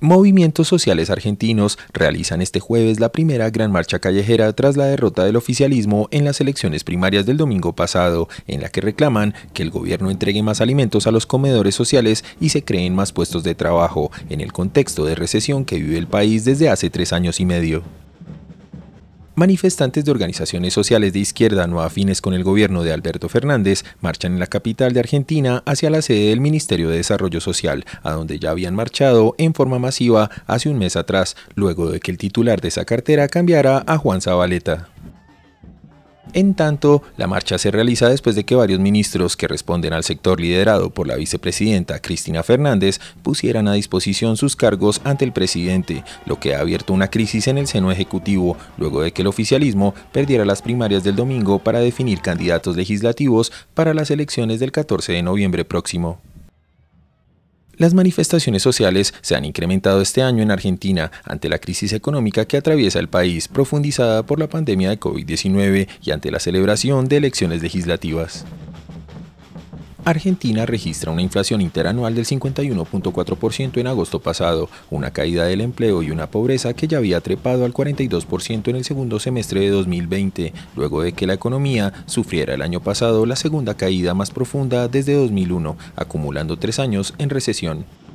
Movimientos sociales argentinos realizan este jueves la primera gran marcha callejera tras la derrota del oficialismo en las elecciones primarias del domingo pasado, en la que reclaman que el gobierno entregue más alimentos a los comedores sociales y se creen más puestos de trabajo, en el contexto de recesión que vive el país desde hace tres años y medio. Manifestantes de organizaciones sociales de izquierda no afines con el gobierno de Alberto Fernández marchan en la capital de Argentina hacia la sede del Ministerio de Desarrollo Social, a donde ya habían marchado en forma masiva hace un mes atrás, luego de que el titular de esa cartera cambiara a Juan Zabaleta. En tanto, la marcha se realiza después de que varios ministros que responden al sector liderado por la vicepresidenta Cristina Fernández pusieran a disposición sus cargos ante el presidente, lo que ha abierto una crisis en el seno ejecutivo, luego de que el oficialismo perdiera las primarias del domingo para definir candidatos legislativos para las elecciones del 14 de noviembre próximo. Las manifestaciones sociales se han incrementado este año en Argentina ante la crisis económica que atraviesa el país, profundizada por la pandemia de COVID-19 y ante la celebración de elecciones legislativas. Argentina registra una inflación interanual del 51.4% en agosto pasado, una caída del empleo y una pobreza que ya había trepado al 42% en el segundo semestre de 2020, luego de que la economía sufriera el año pasado la segunda caída más profunda desde 2001, acumulando tres años en recesión.